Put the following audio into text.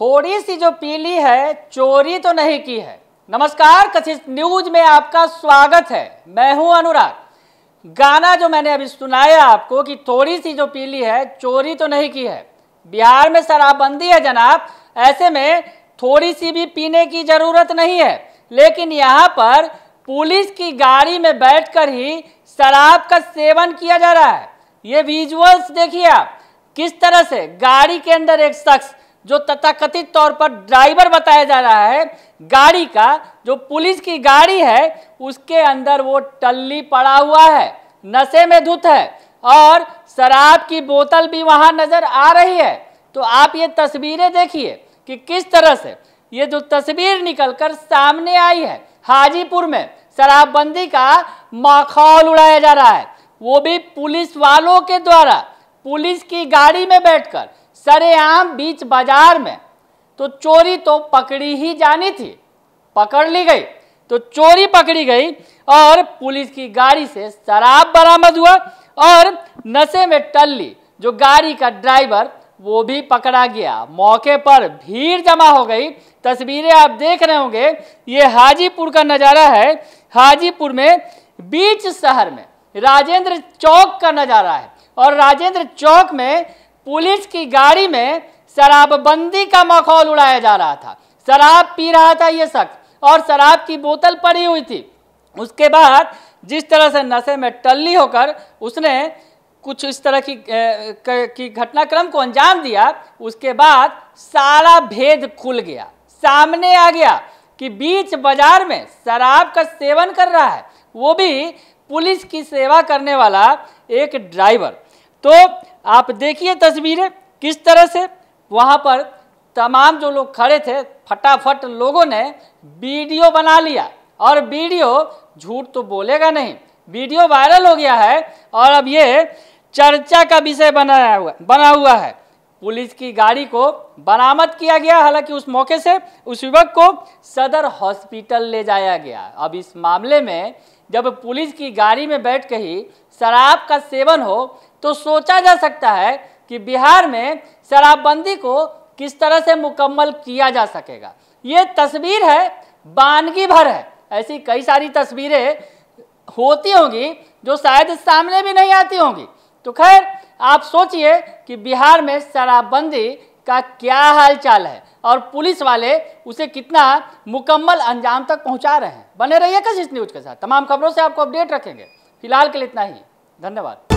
थोड़ी सी जो पीली है चोरी तो नहीं की है नमस्कार कथित न्यूज में आपका स्वागत है मैं हूं अनुराग गाना जो मैंने अभी सुनाया आपको कि थोड़ी सी जो पीली है चोरी तो नहीं की है बिहार में शराबबंदी है जनाब ऐसे में थोड़ी सी भी पीने की जरूरत नहीं है लेकिन यहाँ पर पुलिस की गाड़ी में बैठकर ही शराब का सेवन किया जा रहा है ये विजुअल्स देखिए आप किस तरह से गाड़ी के अंदर एक शख्स जो तथाकथित तौर पर ड्राइवर बताया जा रहा है गाड़ी का जो पुलिस की गाड़ी है उसके अंदर वो टल्ली पड़ा हुआ है नशे में धुत है और शराब की बोतल भी वहाँ नज़र आ रही है तो आप ये तस्वीरें देखिए कि किस तरह से ये जो तस्वीर निकलकर सामने आई है हाजीपुर में शराबबंदी का माखौल उड़ाया जा रहा है वो भी पुलिस वालों के द्वारा पुलिस की गाड़ी में बैठकर सरेआम बीच बाजार में तो चोरी तो पकड़ी ही जानी थी पकड़ ली गई तो चोरी पकड़ी गई और पुलिस की गाड़ी से शराब बरामद हुआ और नशे में टल्ली जो गाड़ी का ड्राइवर वो भी पकड़ा गया मौके पर भीड़ जमा हो गई तस्वीरें आप देख रहे होंगे ये हाजीपुर का नज़ारा है हाजीपुर में बीच शहर में राजेंद्र चौक का नज़ारा है और राजेंद्र चौक में पुलिस की गाड़ी में शराबबंदी का माहौल उड़ाया जा रहा था शराब पी रहा था ये शख्स और शराब की बोतल पड़ी हुई थी उसके बाद जिस तरह से नशे में टल्ली होकर उसने कुछ इस तरह की ए, की घटनाक्रम को अंजाम दिया उसके बाद सारा भेद खुल गया सामने आ गया कि बीच बाजार में शराब का सेवन कर रहा है वो भी पुलिस की सेवा करने वाला एक ड्राइवर तो आप देखिए तस्वीरें किस तरह से वहाँ पर तमाम जो लोग खड़े थे फटाफट लोगों ने वीडियो बना लिया और वीडियो झूठ तो बोलेगा नहीं वीडियो वायरल हो गया है और अब ये चर्चा का विषय बनाया हुआ बना हुआ है पुलिस की गाड़ी को बरामद किया गया हालांकि उस मौके से उस युवक को सदर हॉस्पिटल ले जाया गया अब इस मामले में जब पुलिस की गाड़ी में बैठ कर ही शराब का सेवन हो तो सोचा जा सकता है कि बिहार में शराबबंदी को किस तरह से मुकम्मल किया जा सकेगा ये तस्वीर है बानगी भर है ऐसी कई सारी तस्वीरें होती होंगी जो शायद सामने भी नहीं आती होंगी तो खैर आप सोचिए कि बिहार में शराबबंदी का क्या हालचाल है और पुलिस वाले उसे कितना मुकम्मल अंजाम तक पहुंचा रहे हैं बने रहिए कशिश न्यूज के साथ तमाम खबरों से आपको अपडेट रखेंगे फिलहाल के लिए इतना ही धन्यवाद